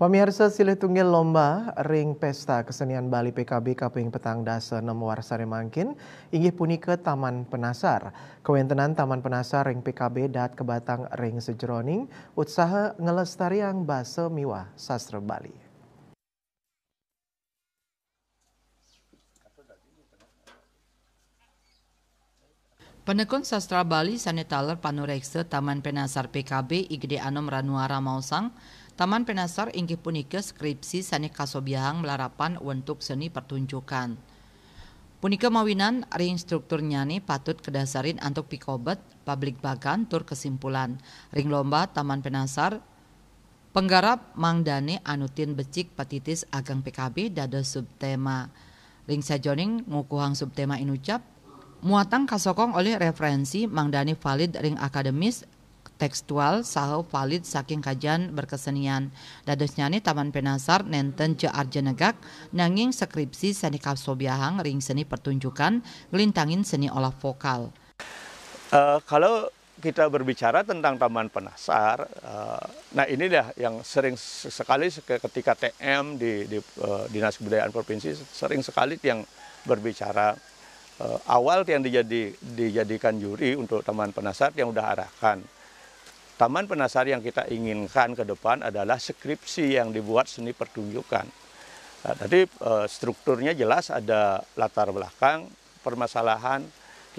Pemirsa silih tunggil lomba ring pesta kesenian Bali PKB kaping petang dasa 6 warsare mangkin inggih punika Taman Penasar. Kewentenan Taman Penasar ring PKB dat kebatang ring sejeroning utsaha ngelestariang basa miwa sastra Bali. Penekun sastra Bali Sanitaler Panurekse Taman Penasar PKB Igede Anom Ranuara Mausang Taman Penasar inggih punika skripsi seni kasobiahang melarapan untuk seni pertunjukan. Punika mawinan ring struktur nyani patut kedasarin antuk pikobet publik bagan tur kesimpulan. Ring lomba Taman Penasar Penggarap Mangdane Anutin Becik Patitis Agang PKB dada subtema. Ring sajoning ngukuhang subtema inucap muatang kasokong oleh referensi Mangdane valid ring akademis tekstual saha valid saking kajian berkesenian. nyani Taman Penasar nenten ce Arjenegak nanging skripsi seni kasobiahang ring seni pertunjukan ngelintangin seni olah vokal. Uh, kalau kita berbicara tentang Taman Penasar, uh, nah ini dah yang sering sekali ketika TM di, di uh, Dinas Kebudayaan Provinsi sering sekali yang berbicara uh, awal yang dijadi, dijadikan juri untuk Taman Penasar yang udah arahkan Taman Penasar yang kita inginkan ke depan adalah skripsi yang dibuat seni pertunjukan. Nah, tadi eh, strukturnya jelas ada latar belakang permasalahan,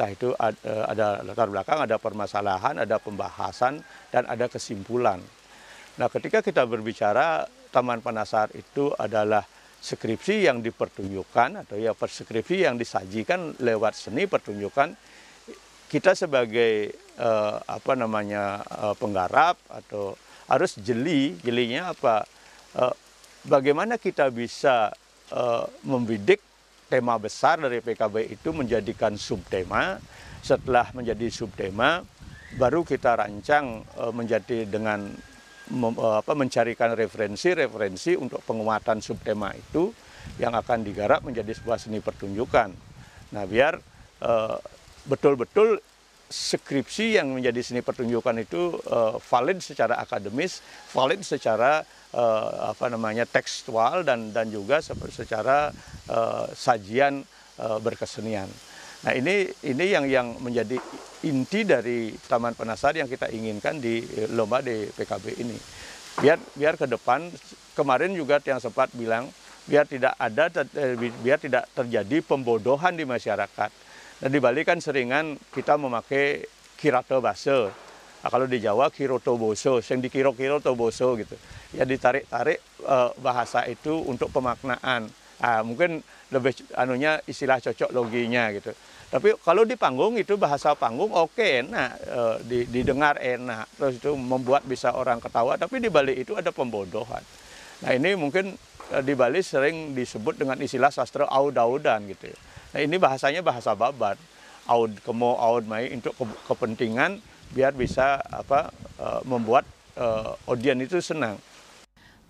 Nah itu ada, eh, ada latar belakang, ada permasalahan, ada pembahasan, dan ada kesimpulan. Nah ketika kita berbicara Taman Penasar itu adalah skripsi yang dipertunjukkan atau ya perskripsi yang disajikan lewat seni pertunjukan kita sebagai eh, apa namanya eh, penggarap atau harus jeli jelinya apa eh, bagaimana kita bisa membidik tema besar dari PKB itu menjadikan subtema setelah menjadi subtema baru kita rancang menjadi dengan mem, apa, mencarikan referensi-referensi untuk penguatan subtema itu yang akan digarap menjadi sebuah seni pertunjukan. Nah, biar uh, betul-betul skripsi yang menjadi seni pertunjukan itu uh, valid secara akademis, valid secara uh, apa namanya tekstual dan dan juga secara uh, sajian uh, berkesenian. Nah ini ini yang yang menjadi inti dari Taman Penasar yang kita inginkan di lomba di PKB ini. Biar biar ke depan kemarin juga yang sempat bilang biar tidak ada biar tidak terjadi pembodohan di masyarakat dan di Bali kan seringan kita memakai kirato base. Nah, kalau di Jawa kiroto boso, yang dikiro kiroto boso gitu. Ya ditarik-tarik uh, bahasa itu untuk pemaknaan. Nah, mungkin lebih anunya istilah cocok loginya gitu. Tapi kalau di panggung itu bahasa panggung oke okay, enak, e, didengar enak, terus itu membuat bisa orang ketawa. Tapi di Bali itu ada pembodohan. Nah ini mungkin eh, di Bali sering disebut dengan istilah sastra audaudan gitu. Ya. Nah ini bahasanya bahasa babat. Aud kemo aud mai untuk kepentingan biar bisa apa e, membuat uh, e, audien itu senang.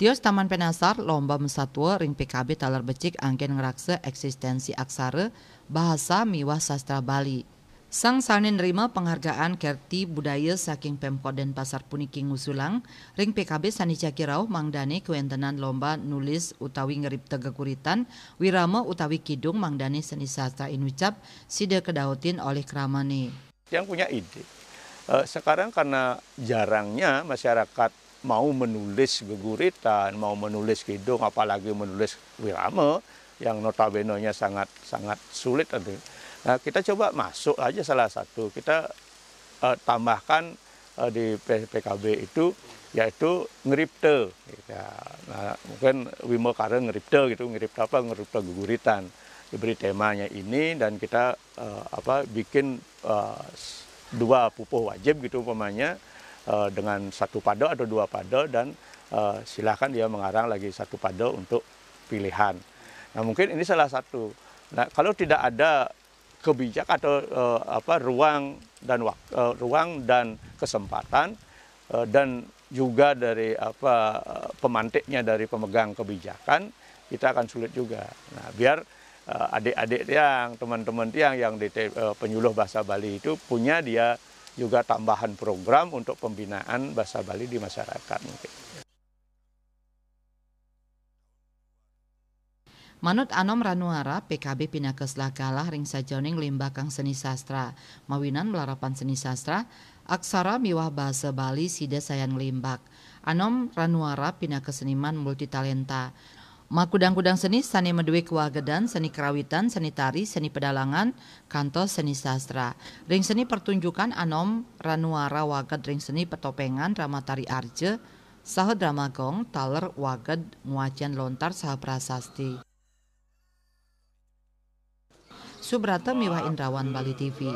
Tios Taman Penasar, Lomba Mesatwa, Ring PKB Talar Becik, angin Ngerakse, Eksistensi Aksara, Bahasa Miwah Sastra Bali. Sang sanin nerima penghargaan Kerti Budaya saking Pemkot Denpasar puniki ngusulang ring PKB Sani Cakirau mangdane Kewentenan lomba nulis utawi ngerip tegekuritan wirama utawi kidung mangdane seni sastra inucap sida kedautin oleh Kramani. Yang punya ide. Eh, sekarang karena jarangnya masyarakat mau menulis geguritan, mau menulis kidung, apalagi menulis wirama yang notabene-nya sangat sangat sulit. Nah, kita coba masuk aja salah satu. Kita uh, tambahkan uh, di PKB itu yaitu ngeripte. Ya, nah, mungkin Wimo Karen ngeripte gitu, ngripte apa? Ngripte guguritan. Diberi temanya ini dan kita uh, apa bikin uh, dua pupuk wajib gitu umpamanya uh, dengan satu pada atau dua pada dan uh, silahkan dia mengarang lagi satu pada untuk pilihan. Nah mungkin ini salah satu. Nah kalau tidak ada kebijakan atau uh, apa ruang dan uh, ruang dan kesempatan uh, dan juga dari apa pemantiknya dari pemegang kebijakan kita akan sulit juga. Nah, biar adik-adik yang teman-teman yang yang di penyuluh bahasa Bali itu punya dia juga tambahan program untuk pembinaan bahasa Bali di masyarakat mungkin. Manut Anom Ranuara, PKB pindah ke selakalah ring sajoning Limbakang seni sastra. Mawinan melarapan seni sastra, aksara miwah bahasa Bali sida sayang limbak. Anom Ranuara pindah ke seniman multitalenta. Makudang-kudang seni, seni meduik wagedan seni kerawitan, seni tari, seni pedalangan, kantos seni sastra. Ring seni pertunjukan Anom Ranuara waged ring seni petopengan Ramatari Arje, drama gong Taler waged Nguacian Lontar, saha Prasasti. Subrata Miwah Indrawan Bali TV